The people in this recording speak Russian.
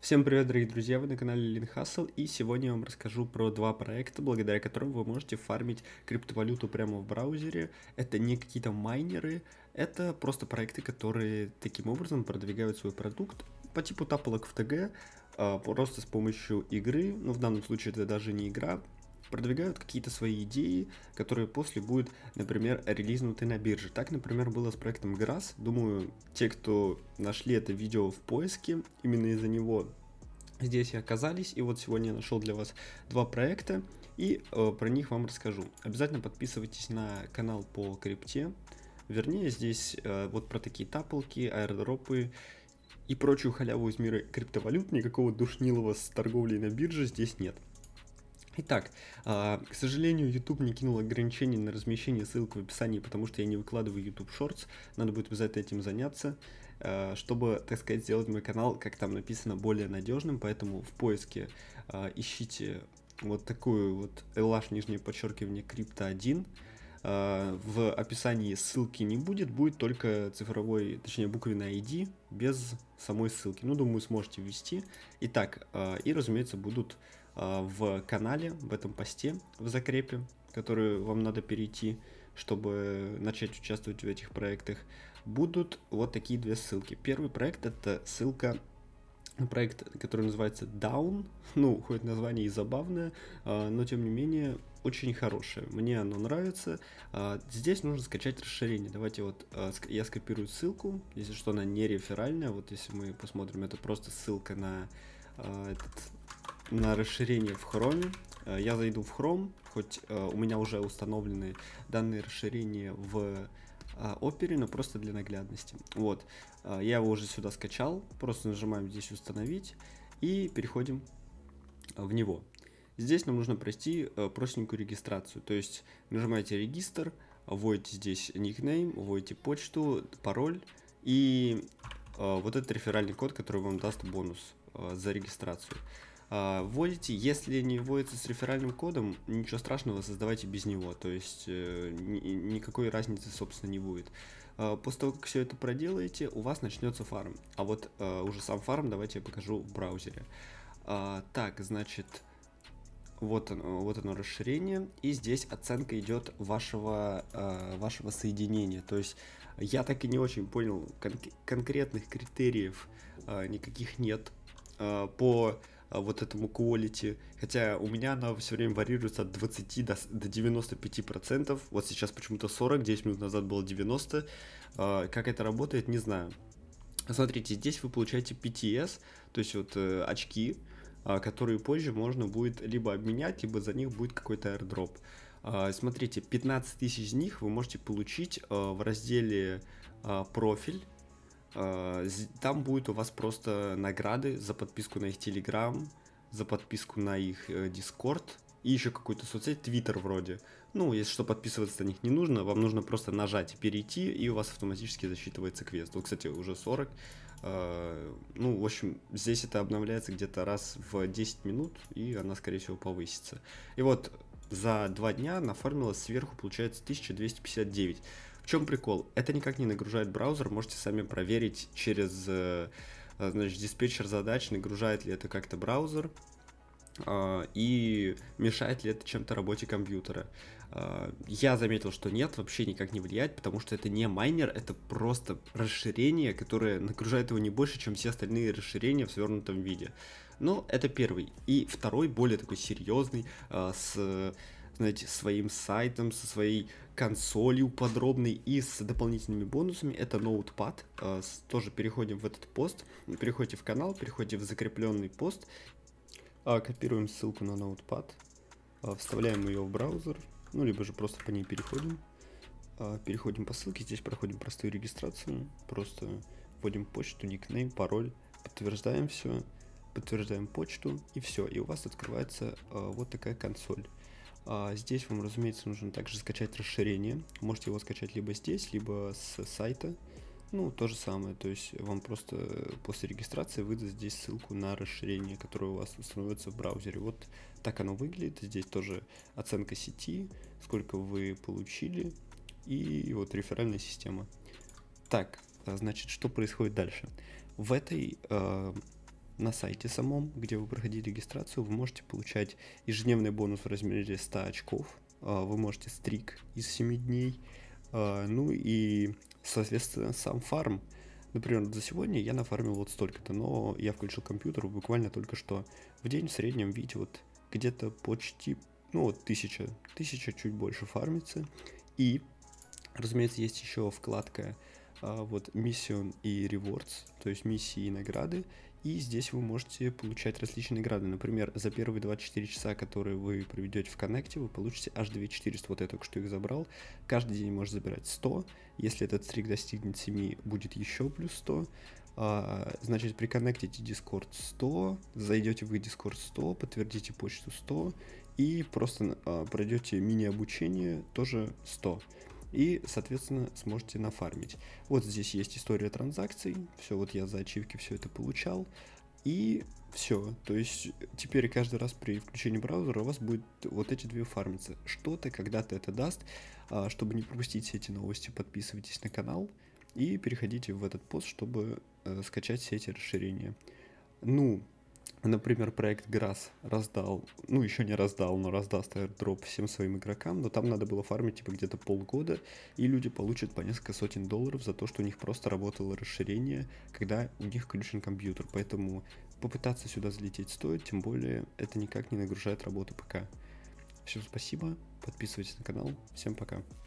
Всем привет, дорогие друзья, вы на канале Lean Hustle, и сегодня я вам расскажу про два проекта, благодаря которым вы можете фармить криптовалюту прямо в браузере. Это не какие-то майнеры, это просто проекты, которые таким образом продвигают свой продукт по типу таполок в ТГ, а, просто с помощью игры, но ну, в данном случае это даже не игра, продвигают какие-то свои идеи, которые после будут, например, релизнуты на бирже. Так, например, было с проектом Grass. Думаю, те, кто нашли это видео в поиске, именно из-за него здесь и оказались. И вот сегодня я нашел для вас два проекта, и э, про них вам расскажу. Обязательно подписывайтесь на канал по крипте. Вернее, здесь э, вот про такие таплки, аэродропы и прочую халяву из мира криптовалют. Никакого душнилого с торговлей на бирже здесь нет. Итак, а, к сожалению, YouTube не кинул ограничений на размещение ссылок в описании, потому что я не выкладываю YouTube Shorts. Надо будет обязательно этим заняться, а, чтобы, так сказать, сделать мой канал, как там написано, более надежным. Поэтому в поиске а, ищите вот такую вот LH нижнее подчеркивание крипто 1 Э, в описании ссылки не будет, будет только цифровой, точнее буквенная ID без самой ссылки. Ну, думаю, сможете ввести. Итак, э, и, разумеется, будут э, в канале, в этом посте, в закрепе, который вам надо перейти, чтобы начать участвовать в этих проектах, будут вот такие две ссылки. Первый проект это ссылка проект, который называется Down, ну, хоть название и забавное, но тем не менее очень хорошее, мне оно нравится. А, здесь нужно скачать расширение. Давайте вот а, я скопирую ссылку, если что, она не реферальная. Вот если мы посмотрим, это просто ссылка на, а, этот, на расширение в хроме. Я зайду в Chrome, хоть у меня уже установлены данные расширения в опере, но просто для наглядности. Вот, я его уже сюда скачал, просто нажимаем здесь установить и переходим в него. Здесь нам нужно пройти э, простенькую регистрацию, то есть нажимаете «Регистр», вводите здесь никнейм, вводите почту, пароль и э, вот этот реферальный код, который вам даст бонус э, за регистрацию. Вводите, если не вводится с реферальным кодом, ничего страшного, создавайте без него, то есть никакой разницы, собственно, не будет. После того, как все это проделаете, у вас начнется фарм. А вот уже сам фарм давайте я покажу в браузере. Так, значит, вот, оно, вот оно расширение, и здесь оценка идет вашего, э, вашего соединения. То есть я так и не очень понял, кон- конкретных критериев э, никаких нет э, по вот этому quality, хотя у меня она все время варьируется от 20 до, до 95 процентов, вот сейчас почему-то 40, 10 минут назад было 90, как это работает, не знаю. Смотрите, здесь вы получаете PTS, то есть вот очки, а, которые позже можно будет либо обменять, либо за них будет какой-то airdrop. А, смотрите, 15 тысяч из них вы можете получить а, в разделе «Профиль». Там будет у вас просто награды за подписку на их Telegram, за подписку на их э, Discord и еще какую-то соцсеть, Twitter вроде. Ну, если что, подписываться на них не нужно, вам нужно просто нажать «Перейти», и у вас автоматически засчитывается квест. Вот, кстати, уже 40, Э, ну, в общем, здесь это обновляется где-то раз в 10 минут, и она, скорее всего, повысится. И вот за два дня она фармила сверху, получается, 1259. В чем прикол? Это никак не нагружает браузер, можете сами проверить через э, э, значит, диспетчер задач, нагружает ли это как-то браузер и мешает ли это чем-то работе компьютера. А, я заметил, что нет, вообще никак не влияет, потому что это не майнер, это просто расширение, которое нагружает его не больше, чем все остальные расширения в свернутом виде. Но ну, это первый. И второй, более такой серьезный, а, с знаете, своим сайтом, со своей консолью подробной и с дополнительными бонусами. Это Notepad. А, тоже переходим в этот пост, переходите в канал, переходите в закрепленный пост, копируем ссылку на Notepad, а, вставляем ее в браузер, ну, либо же просто по ней переходим. А, переходим по ссылке, здесь проходим простую регистрацию, просто вводим почту, никнейм, пароль, подтверждаем все, подтверждаем почту и все, и у вас открывается а, вот такая консоль. Здесь вам, разумеется, нужно также скачать расширение. Можете его скачать либо здесь, либо с сайта. Ну, то же самое, то есть вам просто э, после регистрации выдаст здесь ссылку на расширение, которое у вас установится в браузере. Вот так оно выглядит, здесь тоже оценка сети, сколько вы получили и вот реферальная система. Так, а значит, что происходит дальше? В этой, э, на сайте самом, где вы проходили регистрацию, вы можете получать ежедневный бонус в размере 100 очков, э, вы можете стрик из 7 дней, э, ну и соответственно, сам фарм. Например, за сегодня я нафармил вот столько-то, но я включил компьютер буквально только что. В день в среднем, видите, вот где-то почти, ну вот тысяча, тысяча чуть больше фармится. И, разумеется, есть еще вкладка а, вот Mission и Rewards, то есть миссии и награды. И здесь вы можете получать различные грады. Например, за первые 24 часа, которые вы проведете в коннекте, вы получите аж 2400. Вот я только что их забрал. Каждый день можно забирать 100. Если этот стрик достигнет 7, будет еще плюс 100. А, значит, приконнектите Discord 100, зайдете в Discord 100, подтвердите почту 100 и просто а, пройдете мини-обучение тоже 100 и, соответственно, сможете нафармить. Вот здесь есть история транзакций, все, вот я за ачивки все это получал, и все. То есть теперь каждый раз при включении браузера у вас будет вот эти две фармиться. Что-то когда-то это даст. А, чтобы не пропустить эти новости, подписывайтесь на канал и переходите в этот пост, чтобы э, скачать все эти расширения. Ну, Например, проект Грасс раздал, ну еще не раздал, но раздаст airdrop всем своим игрокам, но там надо было фармить типа где-то полгода, и люди получат по несколько сотен долларов за то, что у них просто работало расширение, когда у них включен компьютер, поэтому попытаться сюда залететь стоит, тем более это никак не нагружает работу ПК. Всем спасибо, подписывайтесь на канал, всем пока.